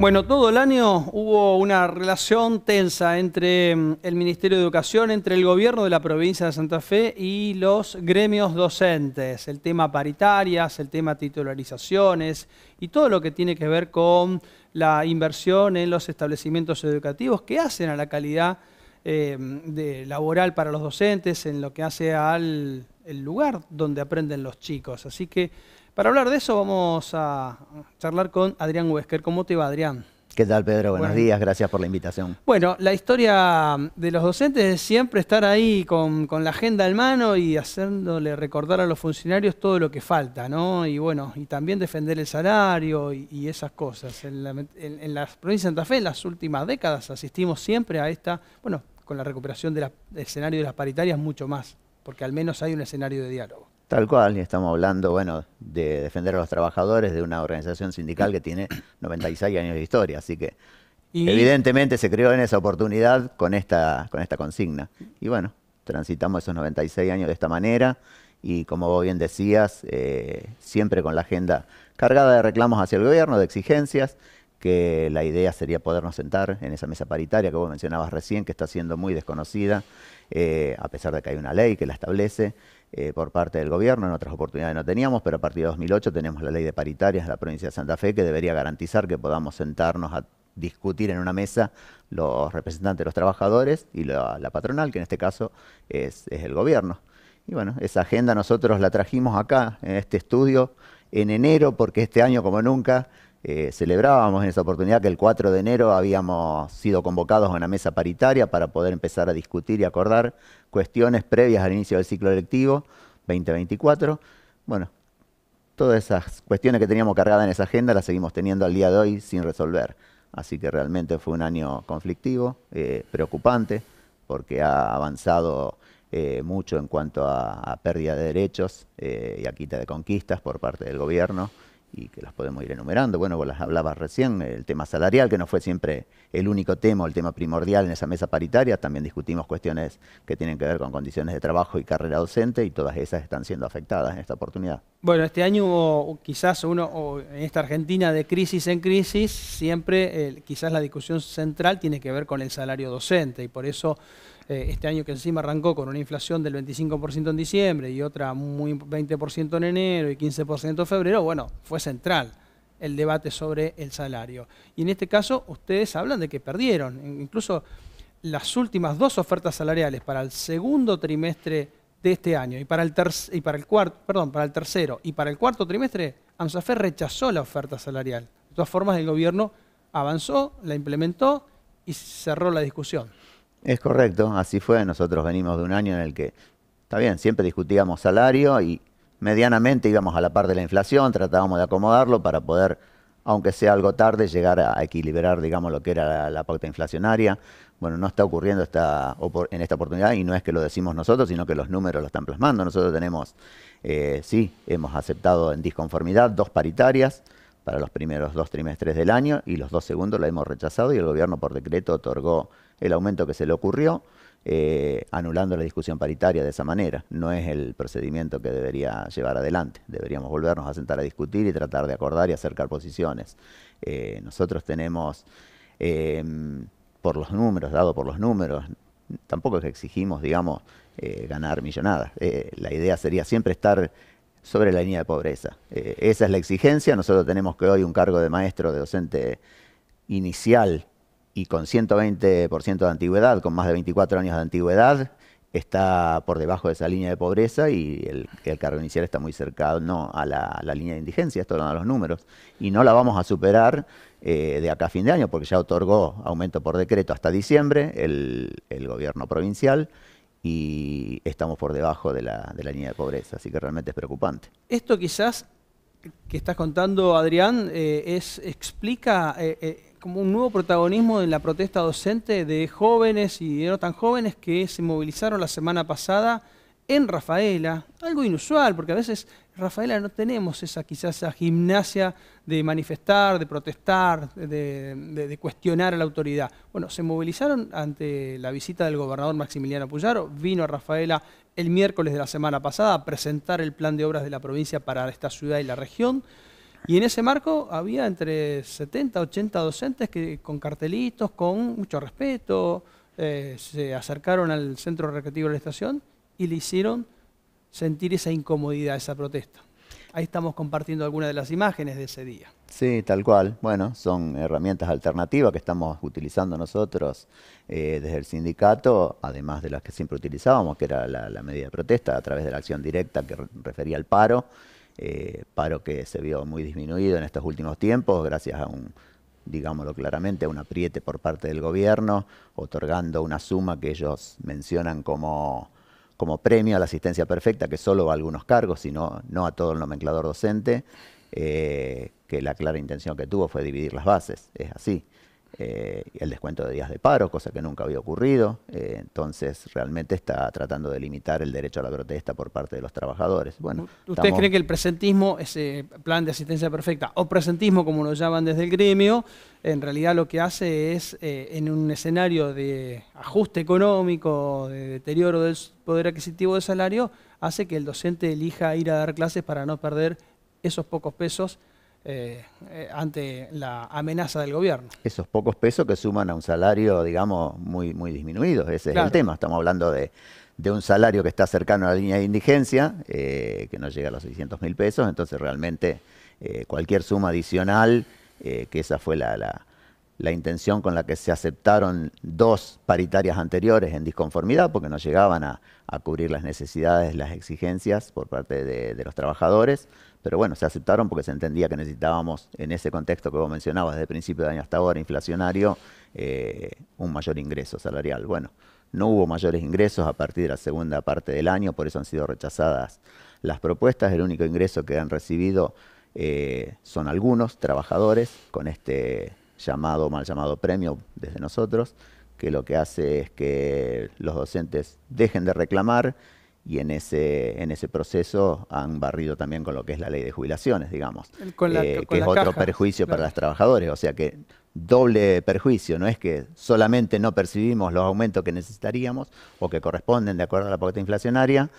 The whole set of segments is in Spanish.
Bueno, todo el año hubo una relación tensa entre mm, el Ministerio de Educación, entre el gobierno de la provincia de Santa Fe y los gremios docentes. El tema paritarias, el tema titularizaciones y todo lo que tiene que ver con la inversión en los establecimientos educativos que hacen a la calidad eh, de, laboral para los docentes, en lo que hace al lugar donde aprenden los chicos. Así que para hablar de eso vamos a charlar con Adrián Wesker, ¿Cómo te va, Adrián? ¿Qué tal, Pedro? Buenos días, gracias por la invitación. Bueno, la historia de los docentes es siempre estar ahí con, la agenda en mano y haciéndole recordar a los funcionarios todo lo que falta, ¿no? Y bueno, y también defender el salario y, esas cosas. En la, provincia de Santa Fe, en las últimas décadas, asistimos siempre a esta, bueno, con la recuperación del escenario de las paritarias mucho más, porque al menos hay un escenario de diálogo. Tal cual, y estamos hablando, bueno, de defender a los trabajadores de una organización sindical que tiene 96 años de historia, así que evidentemente se creó en esa oportunidad con esta, con esta consigna. Y bueno, transitamos esos 96 años de esta manera y como vos bien decías, eh, siempre con la agenda cargada de reclamos hacia el gobierno, de exigencias, que la idea sería podernos sentar en esa mesa paritaria que vos mencionabas recién, que está siendo muy desconocida, eh, a pesar de que hay una ley que la establece eh, por parte del gobierno, en otras oportunidades no teníamos, pero a partir de 2008 tenemos la ley de paritarias de la provincia de Santa Fe que debería garantizar que podamos sentarnos a discutir en una mesa los representantes de los trabajadores y la, patronal, que en este caso es, es el gobierno. Y bueno, esa agenda nosotros la trajimos acá, en este estudio, en enero, porque este año, como nunca, eh, celebrábamos en esa oportunidad que el 4 de enero habíamos sido convocados a una mesa paritaria para poder empezar a discutir y acordar cuestiones previas al inicio del ciclo electivo 2024. Bueno, todas esas cuestiones que teníamos cargadas en esa agenda las seguimos teniendo al día de hoy sin resolver. Así que realmente fue un año conflictivo, eh, preocupante, porque ha avanzado eh, mucho en cuanto a, a, pérdida de derechos y a quita de conquistas por parte del gobierno y que las podemos ir enumerando. Bueno, vos las hablabas recién, el tema salarial, que no fue siempre el único tema, o el tema primordial en esa mesa paritaria. También discutimos cuestiones que tienen que ver con condiciones de trabajo y carrera docente y todas esas están siendo afectadas en esta oportunidad. Bueno, este año quizás uno, en esta Argentina de crisis en crisis, siempre eh, quizás la discusión central tiene que ver con el salario docente y por eso eh, este año que encima arrancó con una inflación del 25% en diciembre y otra muy 20% en enero y 15% en febrero, bueno, fue central el debate sobre el salario. Y en este caso ustedes hablan de que perdieron, incluso las últimas dos ofertas salariales para el segundo trimestre de este año y para el y para el cuarto, perdón, para el tercero y para el cuarto trimestre, ANSAFE rechazó la oferta salarial. De todas formas, el gobierno avanzó, la implementó y cerró la discusión. Es correcto, así fue. Nosotros venimos de un año en el que, está bien, siempre discutíamos salario y medianamente íbamos a la par de la inflación, tratábamos de acomodarlo para poder, aunque sea algo tarde, llegar a equilibrar, digamos, lo que era la, la pauta inflacionaria. Bueno, no está ocurriendo esta, en esta oportunidad y no es que lo decimos nosotros, sino que los números lo están plasmando. Nosotros tenemos, eh, sí, hemos aceptado en disconformidad dos paritarias para los primeros dos trimestres del año y los dos segundos la hemos rechazado y el gobierno por decreto otorgó el aumento que se le ocurrió, eh, anulando la discusión paritaria de esa manera. No es el procedimiento que debería llevar adelante. Deberíamos volvernos a sentar a discutir y tratar de acordar y acercar posiciones. Eh, nosotros tenemos, em, por los números, dado por los números, tampoco es que exigimos, digamos, eh, ganar millonadas. la idea sería siempre estar sobre la línea de pobreza. Eh, esa es la exigencia. Nosotros tenemos que hoy un cargo de maestro, de docente inicial y con 120% de antigüedad, con más de 24 años de antigüedad, está por debajo de esa línea de pobreza y el, cargo inicial está muy cercano no, a, la, línea de indigencia, esto lo dan los números, y no la vamos a superar eh, de acá a fin de año porque ya otorgó aumento por decreto hasta diciembre el gobierno provincial y estamos por debajo de la, línea de pobreza, así que realmente es preocupante. Esto quizás que estás contando, Adrián, eh, es explica eh, eh, como un nuevo protagonismo en la protesta docente de jóvenes y no tan jóvenes que se movilizaron la semana pasada en Rafaela, algo inusual, porque a veces Rafaela no tenemos esa quizás esa gimnasia de manifestar, de protestar, de, cuestionar a la autoridad. Bueno, se movilizaron ante la visita del gobernador Maximiliano Puyaro, vino a Rafaela el miércoles de la semana pasada a presentar el plan de obras de la provincia para esta ciudad y la región. Y en ese marco había entre 70, 80 docentes que con cartelitos, con mucho respeto, eh, se acercaron al centro recreativo de la estación y le hicieron sentir esa incomodidad, esa protesta. Ahí estamos compartiendo algunas de las imágenes de ese día. Sí, tal cual. Bueno, son herramientas alternativas que estamos utilizando nosotros eh, desde el sindicato, además de las que siempre utilizábamos, que era la, medida de protesta a través de la acción directa que refería al paro, eh, paro que se vio muy disminuido en estos últimos tiempos gracias a un, digámoslo claramente, a un apriete por parte del gobierno, otorgando una suma que ellos mencionan como como premio a la asistencia perfecta, que solo a algunos cargos, sino no a todo el nomenclador docente, eh, que la clara intención que tuvo fue dividir las bases, es así. Eh, el descuento de días de paro, cosa que nunca había ocurrido. Eh, entonces, realmente está tratando de limitar el derecho a la protesta por parte de los trabajadores. Bueno, ¿Usted cree que el presentismo, ese plan de asistencia perfecta, o presentismo como lo llaman desde el gremio, en realidad lo que hace es, eh, en un escenario de ajuste económico, de deterioro del poder adquisitivo de salario, hace que el docente elija ir a dar clases para no perder esos pocos pesos eh, eh, ante la amenaza del gobierno. Esos pocos pesos que suman a un salario, digamos, muy, muy disminuido, ese es el tema. Estamos hablando de, un salario que está cercano a la línea de indigencia, eh, que no llega a los 600 mil pesos, entonces realmente cualquier suma adicional, que esa fue la la intención con la que se aceptaron dos paritarias anteriores en disconformidad porque no llegaban a, cubrir las necesidades, las exigencias por parte de, los trabajadores, pero bueno, se aceptaron porque se entendía que necesitábamos, en ese contexto que vos mencionabas desde el principio de año hasta ahora, inflacionario, eh, un mayor ingreso salarial. Bueno, no hubo mayores ingresos a partir de la segunda parte del año, por eso han sido rechazadas las propuestas, el único ingreso que han recibido eh, son algunos trabajadores con este llamado, mal llamado premio desde nosotros, que lo que hace es que los docentes dejen de reclamar y en ese, en ese proceso han barrido también con lo que es la ley de jubilaciones, digamos, eh, que es otro perjuicio para los trabajadores, o sea que doble perjuicio, no es que solamente no percibimos los aumentos que necesitaríamos o que corresponden de acuerdo a la pauta inflacionaria,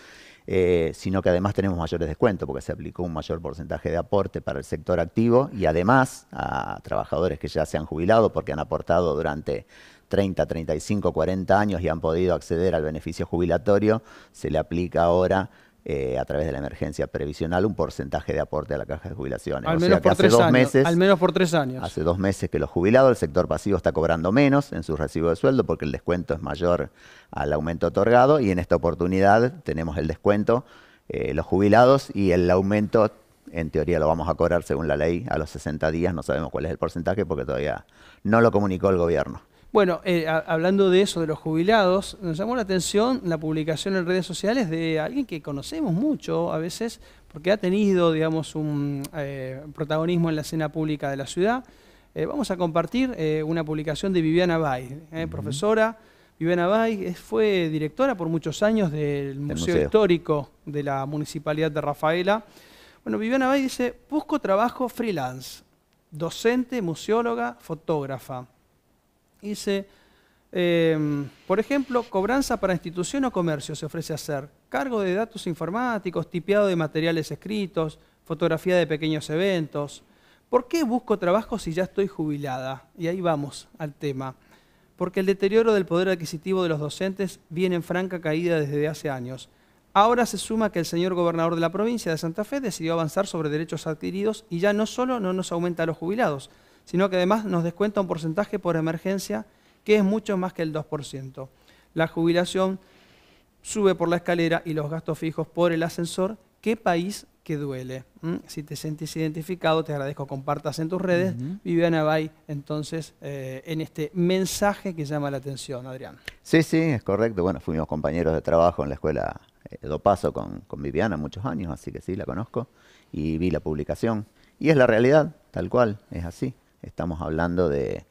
eh, sino que además tenemos mayores descuentos porque se aplicó un mayor porcentaje de aporte para el sector activo y además a trabajadores que ya se han jubilado porque han aportado durante 30, 35, 40 años y han podido acceder al beneficio jubilatorio, se le aplica ahora eh, a través de la emergencia previsional un porcentaje de aporte a la caja de jubilaciones. Al menos por hace tres años, meses, al menos por tres años. Hace dos meses que los jubilados, el sector pasivo está cobrando menos en su recibo de sueldo porque el descuento es mayor al aumento otorgado y en esta oportunidad tenemos el descuento, eh, los jubilados y el aumento en teoría lo vamos a cobrar según la ley a los 60 días, no sabemos cuál es el porcentaje porque todavía no lo comunicó el gobierno. Bueno, eh, hablando de eso, de los jubilados, nos llamó la atención la publicación en redes sociales de alguien que conocemos mucho a veces, porque ha tenido, digamos, un eh, protagonismo en la escena pública de la ciudad. Eh, vamos a compartir una publicación de Viviana Bay, profesora. Viviana Bay fue directora por muchos años del Museo, Museo, Histórico de la Municipalidad de Rafaela. Bueno, Viviana Bay dice, busco trabajo freelance, docente, museóloga, fotógrafa. Dice, em, por ejemplo, cobranza para institución o comercio se ofrece hacer, cargo de datos informáticos, tipeado de materiales escritos, fotografía de pequeños eventos. ¿Por qué busco trabajo si ya estoy jubilada? Y ahí vamos al tema. Porque el deterioro del poder adquisitivo de los docentes viene en franca caída desde hace años. Ahora se suma que el señor gobernador de la provincia de Santa Fe decidió avanzar sobre derechos adquiridos y ya no solo no nos aumenta a los jubilados, sino que además nos descuenta un porcentaje por emergencia que es mucho más que el 2%. La jubilación sube por la escalera y los gastos fijos por el ascensor. ¿Qué país que duele? Si te sentís identificado, te agradezco compartas en tus redes. Viviana Bay, entonces, eh, en este mensaje que llama la atención, Adrián. Sí, sí, es correcto. Bueno, fuimos compañeros de trabajo en la escuela Edo eh, Paso con, con Viviana muchos años, así que sí, la conozco y vi la publicación. Y es la realidad, tal cual, es así. Estamos hablando de,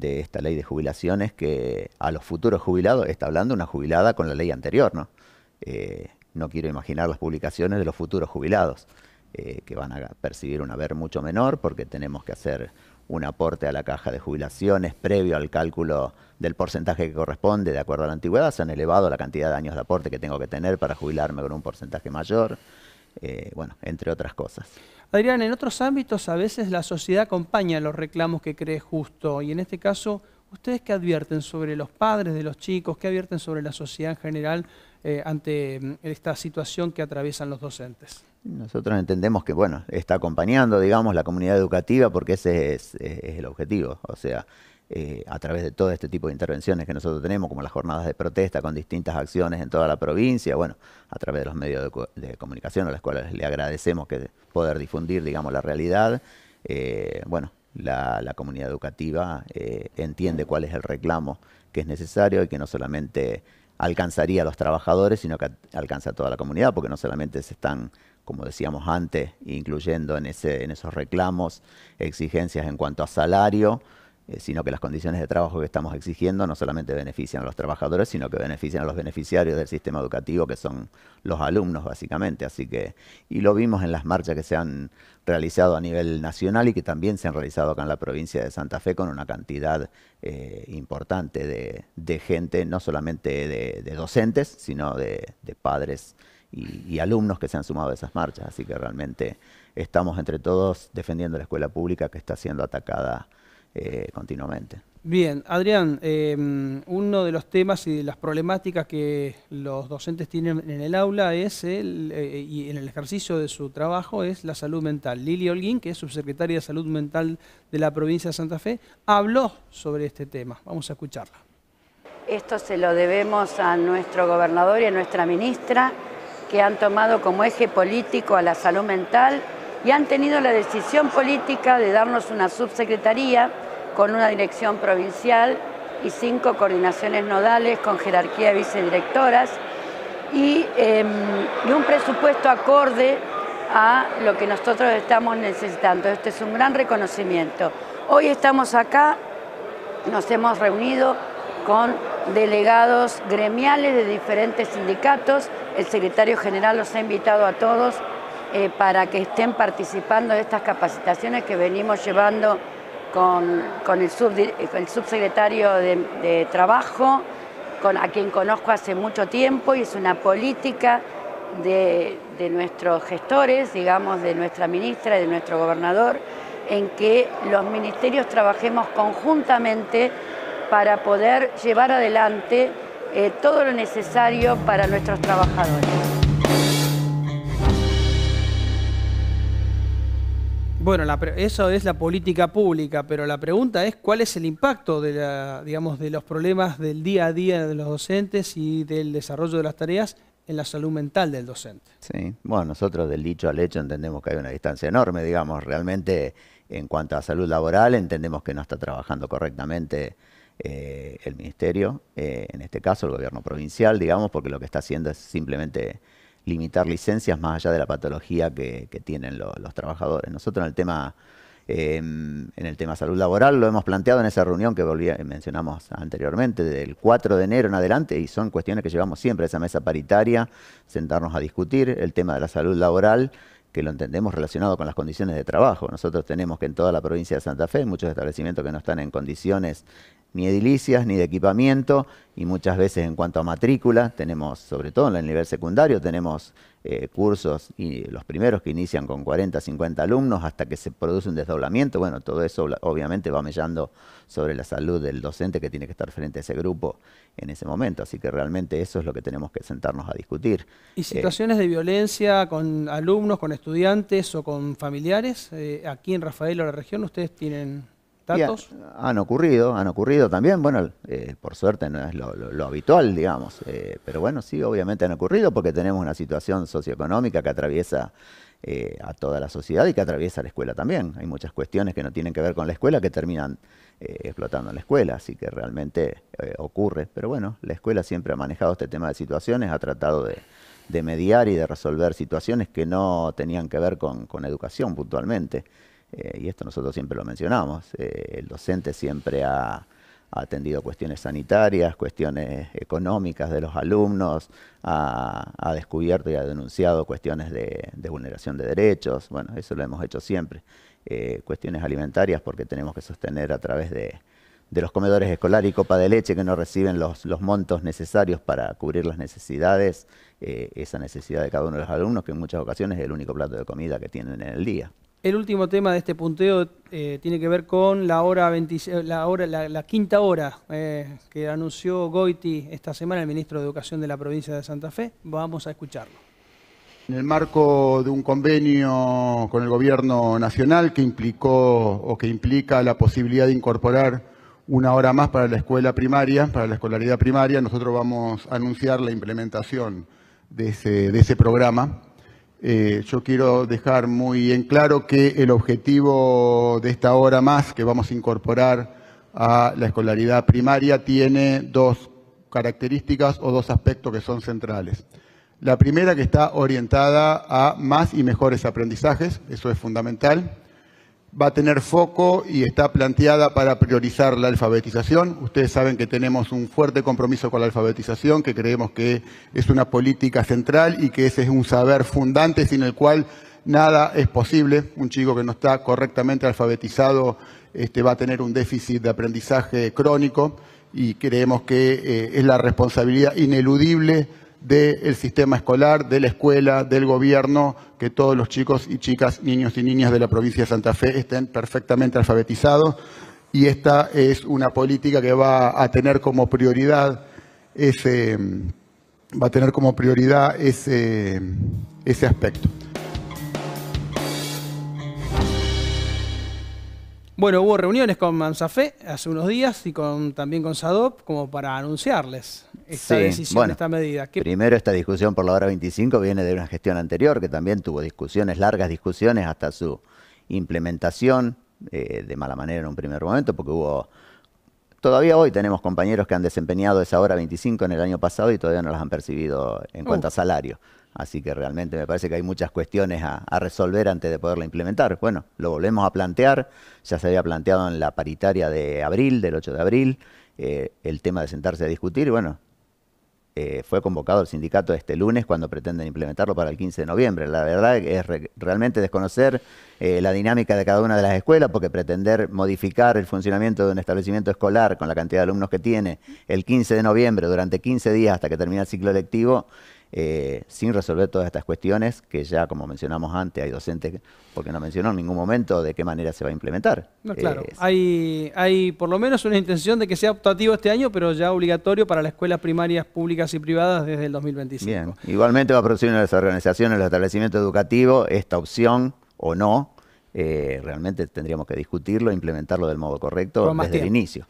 esta ley de jubilaciones que a los futuros jubilados está hablando una jubilada con la ley anterior, ¿no? Eh, no quiero imaginar las publicaciones de los futuros jubilados, eh, que van a percibir un haber mucho menor porque tenemos que hacer un aporte a la caja de jubilaciones previo al cálculo del porcentaje que corresponde de acuerdo a la antigüedad. Se han elevado la cantidad de años de aporte que tengo que tener para jubilarme con un porcentaje mayor. Eh, bueno, entre otras cosas. Adrián, en otros ámbitos a veces la sociedad acompaña los reclamos que cree justo y en este caso, ¿ustedes qué advierten sobre los padres de los chicos? ¿Qué advierten sobre la sociedad en general eh, ante mm, esta situación que atraviesan los docentes? Nosotros entendemos que, bueno, está acompañando, digamos, la comunidad educativa porque ese es el objetivo. O sea, eh, a través de todo este tipo de intervenciones que nosotros tenemos, como las jornadas de protesta con distintas acciones en toda la provincia, bueno, a través de los medios de, comunicación a los cuales le agradecemos que poder difundir, digamos, la realidad, eh, bueno, la, comunidad educativa eh, entiende cuál es el reclamo que es necesario y que no solamente alcanzaría a los trabajadores, sino que alcanza a toda la comunidad, porque no solamente se están como decíamos antes, incluyendo en esos reclamos exigencias en cuanto a salario, eh, sino que las condiciones de trabajo que estamos exigiendo no solamente benefician a los trabajadores, sino que benefician a los beneficiarios del sistema educativo, que son los alumnos básicamente. Así que, y lo vimos en las marchas que se han realizado a nivel nacional y que también se han realizado acá en la provincia de Santa Fe con una cantidad eh, importante de, gente, no solamente de, docentes, sino de, padres y, y, alumnos que se han sumado a esas marchas. Así que realmente estamos entre todos defendiendo la escuela pública que está siendo atacada eh, continuamente. Bien, Adrián, eh, uno de los temas y de las problemáticas que los docentes tienen en el aula es el, eh, y en el ejercicio de su trabajo es la salud mental. Lili Holguín, que es subsecretaria de Salud Mental de la provincia de Santa Fe, habló sobre este tema. Vamos a escucharla. Esto se lo debemos a nuestro gobernador y a nuestra ministra, que han tomado como eje político a la salud mental y han tenido la decisión política de darnos una subsecretaría con una dirección provincial y cinco coordinaciones nodales con jerarquía de vicedirectoras em, y, un presupuesto acorde a lo que nosotros estamos necesitando. Este es un gran reconocimiento. Hoy estamos acá, nos hemos reunido con delegados gremiales de diferentes sindicatos. El secretario general los ha invitado a todos eh, para que estén participando de estas capacitaciones que venimos llevando con, el, subsecretario de, Trabajo, con, a quien conozco hace mucho tiempo y es una política de, nuestros gestores, digamos, de nuestra ministra y de nuestro gobernador, en que los ministerios trabajemos conjuntamente para poder llevar adelante eh, todo lo necesario para nuestros trabajadores. Bueno, eso es la política pública, pero la pregunta es cuál es el impacto de, la, digamos, de los problemas del día a día de los docentes y del desarrollo de las tareas en la salud mental del docente. Sí, bueno, nosotros del dicho al hecho entendemos que hay una distancia enorme, digamos, realmente en cuanto a salud laboral entendemos que no está trabajando correctamente eh, el ministerio, eh, en este caso el gobierno provincial, digamos, porque lo que está haciendo es simplemente limitar licencias más allá de la patología que, tienen los trabajadores. Nosotros en el tema em, en el tema salud laboral lo hemos planteado en esa reunión que eh, mencionamos anteriormente, del 4 de enero en adelante, y son cuestiones que llevamos siempre a esa mesa paritaria, sentarnos a discutir el tema de la salud laboral que lo entendemos relacionado con las condiciones de trabajo. Nosotros tenemos que en toda la provincia de Santa Fe muchos establecimientos que no están en condiciones ni edilicias, ni de equipamiento, y muchas veces en cuanto a matrícula, tenemos, sobre todo en el nivel secundario, tenemos eh, cursos y los primeros que inician con 40, 50 alumnos hasta que se produce un desdoblamiento. Bueno, todo eso obviamente va mellando sobre la salud del docente que tiene que estar frente a ese grupo en ese momento. Así que realmente eso es lo que tenemos que sentarnos a discutir. ¿Y eh, situaciones de violencia con alumnos, con estudiantes o con familiares? Eh, aquí en Rafael o la región, ¿ustedes tienen...? han ocurrido, han ocurrido también, bueno, eh, por suerte no es lo, habitual, digamos, eh, pero bueno, sí, obviamente han ocurrido porque tenemos una situación socioeconómica que atraviesa eh, a toda la sociedad y que atraviesa la escuela también. Hay muchas cuestiones que no tienen que ver con la escuela que terminan explotando en la escuela, así que realmente ocurre. Pero bueno, la escuela siempre ha manejado este tema de situaciones, ha tratado de, mediar y de resolver situaciones que no tenían que ver con, con educación puntualmente. Eh, y esto nosotros siempre lo mencionamos, eh, el docente siempre ha, atendido cuestiones sanitarias, cuestiones económicas de los alumnos, ha, descubierto y ha denunciado cuestiones de, vulneración de derechos, bueno, eso lo hemos hecho siempre, eh, cuestiones alimentarias porque tenemos que sostener a través de, los comedores escolares y copa de leche que no reciben los, montos necesarios para cubrir las necesidades, esa necesidad de cada uno de los alumnos, que en muchas ocasiones es el único plato de comida que tienen en el día. El último tema de este punteo eh, tiene que ver con la hora, eh, la, hora la, quinta hora eh, que anunció Goiti esta semana, el ministro de Educación de la provincia de Santa Fe. Vamos a escucharlo. En el marco de un convenio con el gobierno nacional que implicó o que implica la posibilidad de incorporar una hora más para la escuela primaria, para la escolaridad primaria, nosotros vamos a anunciar la implementación de ese programa eh, yo quiero dejar muy en claro que el objetivo de esta hora más que vamos a incorporar a la escolaridad primaria tiene dos características o dos aspectos que son centrales. La primera que está orientada a más y mejores aprendizajes, eso es fundamental va a tener foco y está planteada para priorizar la alfabetización. Ustedes saben que tenemos un fuerte compromiso con la alfabetización, que creemos que es una política central y que ese es un saber fundante sin el cual nada es posible. Un chico que no está correctamente alfabetizado este, va a tener un déficit de aprendizaje crónico y creemos que eh, es la responsabilidad ineludible del sistema escolar, de la escuela, del gobierno, que todos los chicos y chicas, niños y niñas de la provincia de Santa Fe estén perfectamente alfabetizados. Y esta es una política que va a tener como prioridad ese, va a tener como prioridad ese, ese aspecto. Bueno, hubo reuniones con Mansafé hace unos días y con, también con SADOP como para anunciarles esta decisión, esta medida. Primero, esta discusión por la hora 25 viene de una gestión anterior que también tuvo discusiones, largas discusiones, hasta su implementación, eh, de mala manera en un primer momento, porque hubo. Todavía hoy tenemos compañeros que han desempeñado esa hora 25 en el año pasado y todavía no las han percibido en cuanto a salario. Así que realmente me parece que hay muchas cuestiones a, resolver antes de poderla implementar. Bueno, lo volvemos a plantear, ya se había planteado en la paritaria de abril, del 8 de abril, eh, el tema de sentarse a discutir. Bueno, eh, fue convocado el sindicato este lunes cuando pretenden implementarlo para el 15 de noviembre. La verdad es realmente desconocer eh, la dinámica de cada una de las escuelas, porque pretender modificar el funcionamiento de un establecimiento escolar con la cantidad de alumnos que tiene el 15 de noviembre durante 15 días hasta que termina el ciclo lectivo eh, sin resolver todas estas cuestiones que ya, como mencionamos antes, hay docentes, porque no mencionó en ningún momento de qué manera se va a implementar. No, claro, eh, hay, hay por lo menos una intención de que sea optativo este año, pero ya obligatorio para las escuelas primarias públicas y privadas desde el 2025. Bien, igualmente va a producir una las organizaciones, en los establecimientos educativos, esta opción o no, eh, realmente tendríamos que discutirlo e implementarlo del modo correcto desde el inicio.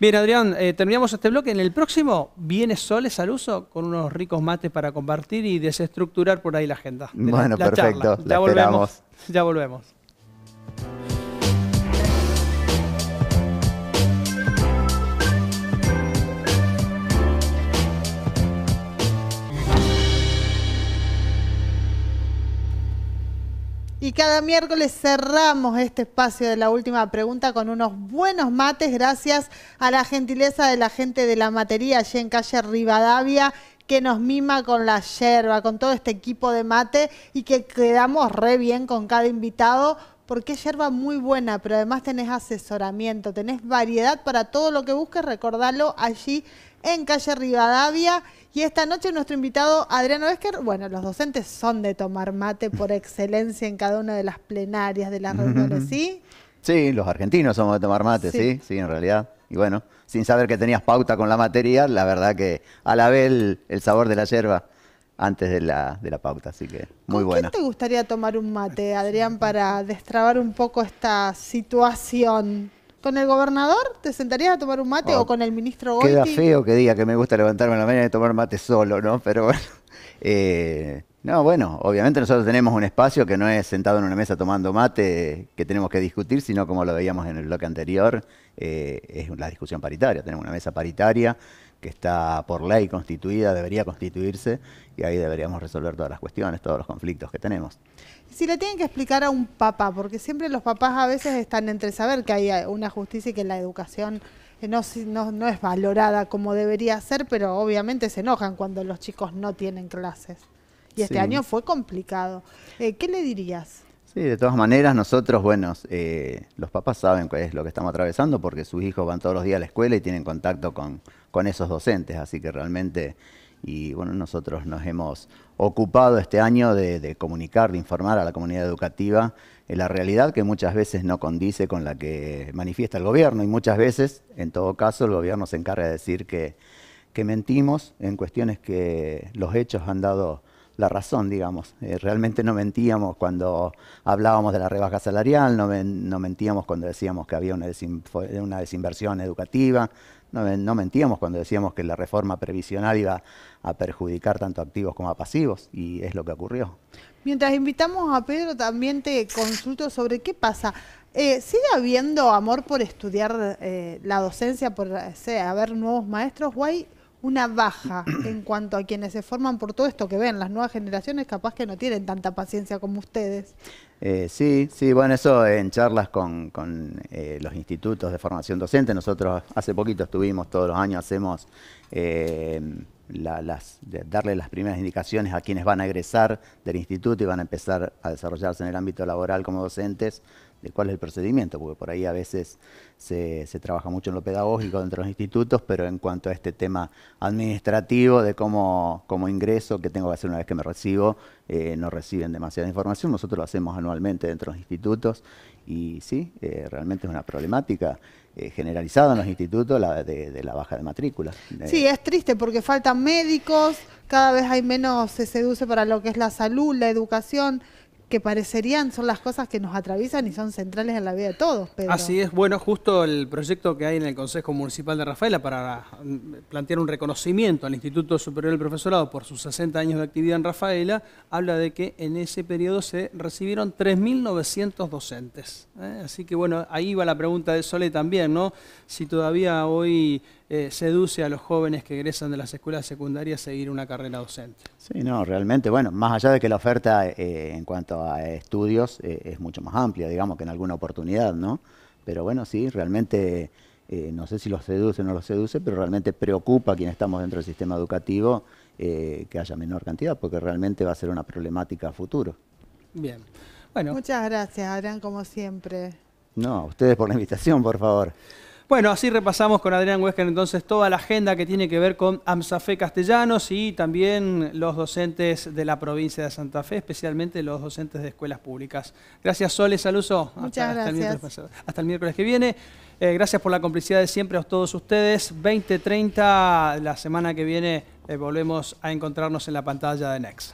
Bien, Adrián, eh, terminamos este bloque. En el próximo, viene Soles al uso con unos ricos mates para compartir y desestructurar por ahí la agenda. Bueno, perfecto. Ya volvemos. Ya volvemos. Cada miércoles cerramos este espacio de la última pregunta con unos buenos mates, gracias a la gentileza de la gente de la matería allí en calle Rivadavia que nos mima con la yerba, con todo este equipo de mate y que quedamos re bien con cada invitado porque es yerba muy buena, pero además tenés asesoramiento, tenés variedad para todo lo que busques, recordalo allí en calle Rivadavia. Y esta noche nuestro invitado Adriano Esquer. bueno, los docentes son de tomar mate por excelencia en cada una de las plenarias de las reuniones, ¿sí? Sí, los argentinos somos de tomar mate, sí, sí, en realidad. Y bueno, sin saber que tenías pauta con la materia, la verdad que la el, el sabor de la hierba antes de la, pauta, así que muy ¿Con ¿Quién te gustaría tomar un mate, Adrián, para destrabar un poco esta situación? con el gobernador? ¿Te sentarías a tomar un mate ah, o con el ministro Queda feo que diga que me gusta levantarme en la mañana y tomar mate solo, ¿no? Pero bueno. Eh, no, bueno, obviamente nosotros tenemos un espacio que no es sentado en una mesa tomando mate que tenemos que discutir, sino como lo veíamos en el bloque anterior, eh, es la discusión paritaria. Tenemos una mesa paritaria que está por ley constituida, debería constituirse, y ahí deberíamos resolver todas las cuestiones, todos los conflictos que tenemos si le tienen que explicar a un papá, porque siempre los papás a veces están entre saber que hay una justicia y que la educación eh, no, es valorada como debería ser, pero obviamente se enojan cuando los chicos no tienen clases. Y este año fue complicado. Eh, ¿Qué le dirías? Sí, de todas maneras, nosotros, bueno, eh, los papás saben qué es lo que estamos atravesando porque sus hijos van todos los días a la escuela y tienen contacto con, con esos docentes, así que realmente, y bueno, nosotros nos hemos ocupado este año de, comunicar, de informar a la comunidad educativa en eh, la realidad que muchas veces no condice con la que manifiesta el gobierno y muchas veces, en todo caso, el gobierno se encarga de decir que, mentimos en cuestiones que los hechos han dado la razón, digamos. Eh, realmente no mentíamos cuando hablábamos de la rebaja salarial, no, mentíamos cuando decíamos que había una, desinversión educativa, no, mentíamos cuando decíamos que la reforma previsional iba a perjudicar tanto a activos como a pasivos, y es lo que ocurrió. Mientras invitamos a Pedro, también te consulto sobre qué pasa. Eh, ¿Sigue habiendo amor por estudiar eh, la docencia, por haber eh, nuevos maestros, o hay una baja en cuanto a quienes se forman por todo esto que ven? Las nuevas generaciones capaz que no tienen tanta paciencia como ustedes. Eh, sí, sí, bueno, eso en charlas con, eh, los institutos de formación docente, nosotros hace poquito estuvimos, todos los años hacemos eh, darle las primeras indicaciones a quienes van a egresar del instituto y van a empezar a desarrollarse en el ámbito laboral como docentes, de cuál es el procedimiento, porque por ahí a veces se, se, trabaja mucho en lo pedagógico dentro de los institutos, pero en cuanto a este tema administrativo de cómo, ingreso, qué tengo que hacer una vez que me recibo, eh, no reciben demasiada información. Nosotros lo hacemos anualmente dentro de los institutos y sí, eh, realmente es una problemática eh, generalizada en los institutos la de, de, la baja de matrículas. Sí, es triste porque faltan médicos, cada vez hay menos, se seduce para lo que es la salud, la educación que parecerían son las cosas que nos atraviesan y son centrales en la vida de todos. Así es, bueno, justo el proyecto que hay en el Consejo Municipal de Rafaela para mm, plantear un reconocimiento al Instituto Superior del Profesorado por sus 60 años de actividad en Rafaela, habla de que en ese periodo se recibieron 3.900 docentes. ¿eh? Así que bueno, ahí va la pregunta de Sole también, ¿no? Si todavía hoy eh, seduce a los jóvenes que egresan de las escuelas secundarias a seguir una carrera docente. Sí, no, realmente, bueno, más allá de que la oferta eh, en cuanto a estudios eh, es mucho más amplia, digamos, que en alguna oportunidad, ¿no? Pero bueno, sí, realmente, no sé si los seduce o no los seduce, pero realmente preocupa a quienes estamos dentro del sistema educativo que haya menor cantidad, porque realmente va a ser una problemática a futuro. Bien, bueno. Muchas gracias, Adrián, como siempre. No, ustedes por la invitación, por favor. Bueno, así repasamos con Adrián Huesca entonces toda la agenda que tiene que ver con AMSAFE Castellanos y también los docentes de la provincia de Santa Fe, especialmente los docentes de escuelas públicas. Gracias, Soles, Saluso. Muchas hasta, gracias. Hasta el, miércoles que viene. Eh, gracias por la complicidad de siempre a todos ustedes. 20.30, la semana que viene eh, volvemos a encontrarnos en la pantalla de Next.